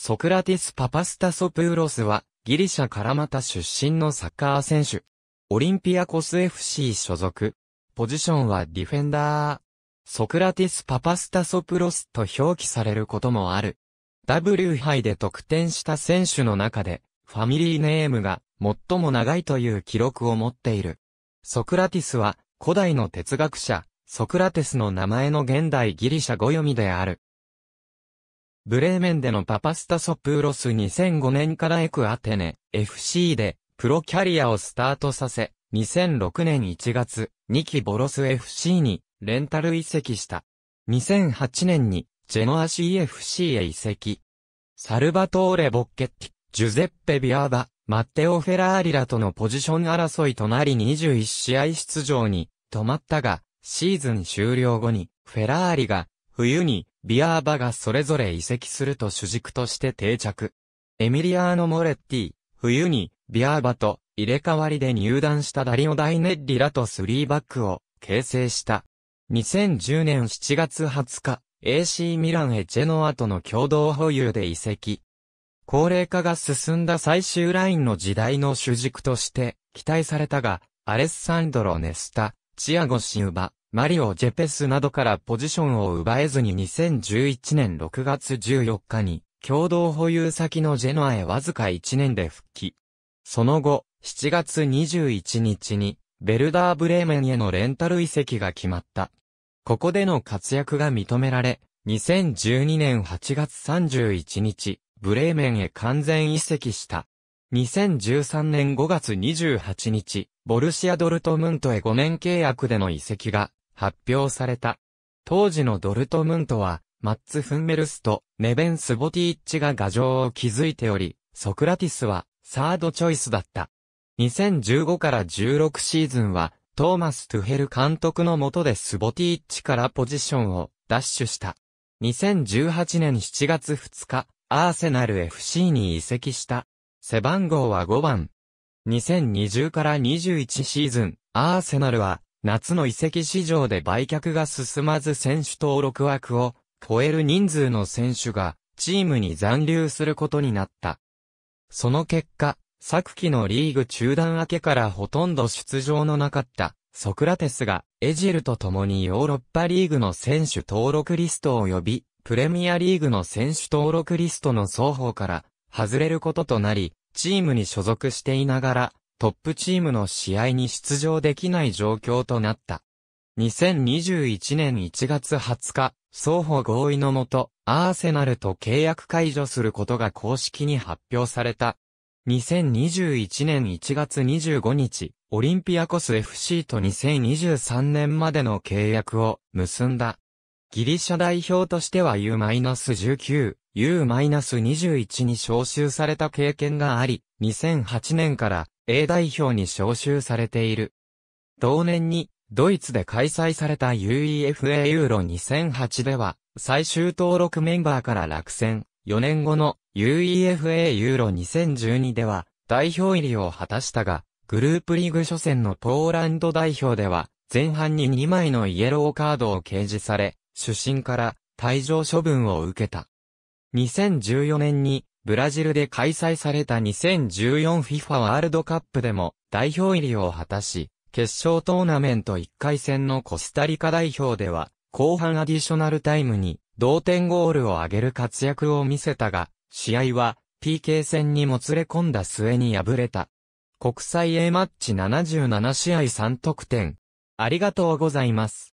ソクラティス・パパスタソプーロスは、ギリシャからまた出身のサッカー選手。オリンピアコス FC 所属。ポジションはディフェンダー。ソクラティス・パパスタソプロスと表記されることもある。W 杯で得点した選手の中で、ファミリーネームが最も長いという記録を持っている。ソクラティスは古代の哲学者、ソクラテスの名前の現代ギリシャ語読みである。ブレーメンでのパパスタソプーロス2005年からエクアテネ FC でプロキャリアをスタートさせ、2006年1月、2期ボロス FC にレンタル移籍した。2008年にジェノア CFC へ移籍。サルバトーレ・ボッケッティ、ジュゼッペ・ビアーバ、マッテオ・フェラーリラとのポジション争いとなり21試合出場に止まったが、シーズン終了後にフェラーリが冬にビアーバがそれぞれ移籍すると主軸として定着。エミリアーノ・モレッティ、冬に、ビアーバと入れ替わりで入団したダリオ・ダイネッリラとスリーバックを形成した。2010年7月20日、AC ミランへジェノアとの共同保有で移籍。高齢化が進んだ最終ラインの時代の主軸として期待されたが、アレッサンドロ・ネスタ、チアゴ・シウバ、マリオ・ジェペスなどからポジションを奪えずに2011年6月14日に、共同保有先のジェノアへわずか1年で復帰。その後、7月21日に、ベルダー・ブレーメンへのレンタル移籍が決まった。ここでの活躍が認められ、2012年8月31日、ブレーメンへ完全移籍した。2013年5月28日、ボルシア・ドルトムントへ5年契約での移籍が発表された。当時のドルトムントは、マッツ・フンメルスとネベン・スボティッチが牙城を築いており、ソクラティスはサードチョイスだった。2015から16シーズンは、トーマス・トゥヘル監督の下でスボティッチからポジションを奪取した。2018年7月2日、アーセナル FC に移籍した。背番号は5番。2020から21シーズン、アーセナルは夏の移籍市場で売却が進まず選手登録枠を超える人数の選手がチームに残留することになった。その結果、昨季のリーグ中断明けからほとんど出場のなかったソクラテスがエジルと共にヨーロッパリーグの選手登録リスト呼びプレミアリーグの選手登録リストの双方から外れることとなり、チームに所属していながらトップチームの試合に出場できない状況となった。2021年1月20日、双方合意のもと、アーセナルと契約解除することが公式に発表された。2021年1月25日、オリンピアコス FC と2023年までの契約を結んだ。ギリシャ代表としては U-19、U-21 に招集された経験があり、2008年から A 代表に招集されている。同年に、ドイツで開催された UEFA ユーロ2008では、最終登録メンバーから落選。4年後の UEFA ユーロ2012では、代表入りを果たしたが、グループリーグ初戦のポーランド代表では、前半に2枚のイエローカードを掲示され、主審から退場処分を受けた。2014年にブラジルで開催された 2014FIFA ワールドカップでも代表入りを果たし、決勝トーナメント1回戦のコスタリカ代表では、後半アディショナルタイムに同点ゴールを挙げる活躍を見せたが、試合は PK 戦にもつれ込んだ末に敗れた。国際 A マッチ77試合3得点。ありがとうございます。